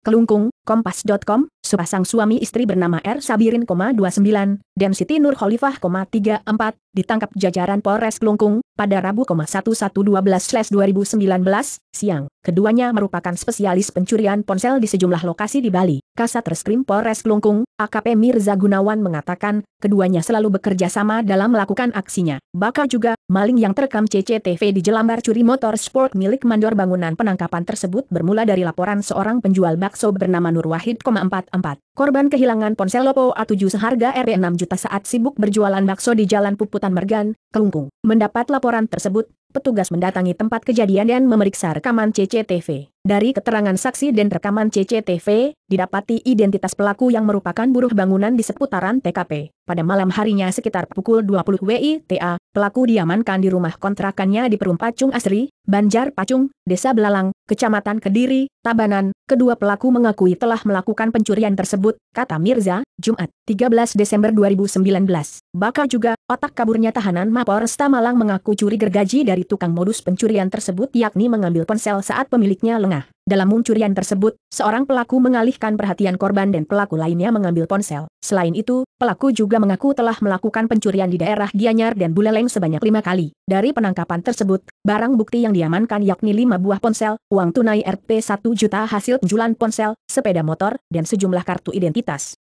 Kalungkung, Kompas.com, sepasang suami istri bernama R. Sabirin, 29, dan Siti Nur Khalifah, 34, ditangkap jajaran Polres Klungkung, pada Rabu, 1112 siang. Keduanya merupakan spesialis pencurian ponsel di sejumlah lokasi di Bali. Kasat Reskrim Polres Klungkung, AKP Mirza Gunawan mengatakan, keduanya selalu bekerja sama dalam melakukan aksinya. Bakal juga, maling yang terekam CCTV di jelambar curi motor sport milik mandor bangunan penangkapan tersebut bermula dari laporan seorang penjual bakso bernama Nur Wahid, 44. Korban kehilangan ponsel Oppo A7 seharga Rp6 juta saat sibuk berjualan bakso di Jalan Puputan Mergan, Kelungkung. Mendapat laporan tersebut, petugas mendatangi tempat kejadian dan memeriksa rekaman CCTV. Dari keterangan saksi dan rekaman CCTV, didapati identitas pelaku yang merupakan buruh bangunan di seputaran TKP. Pada malam harinya sekitar pukul 20 WITA, pelaku diamankan di rumah kontrakannya di Perum Pacung Asri, Banjar Pacung, Desa Belalang, Kecamatan Kediri, Tabanan. Kedua pelaku mengakui telah melakukan pencurian tersebut, kata Mirza, Jumat, 13 Desember 2019. Bakal juga, otak kaburnya tahanan Mapolresta Malang mengaku curi gergaji dari dari tukang modus pencurian tersebut yakni mengambil ponsel saat pemiliknya lengah. Dalam pencurian tersebut, seorang pelaku mengalihkan perhatian korban dan pelaku lainnya mengambil ponsel. Selain itu, pelaku juga mengaku telah melakukan pencurian di daerah Gianyar dan Buleleng sebanyak lima kali. Dari penangkapan tersebut, barang bukti yang diamankan yakni lima buah ponsel, uang tunai Rp1 juta hasil penjualan ponsel, sepeda motor, dan sejumlah kartu identitas.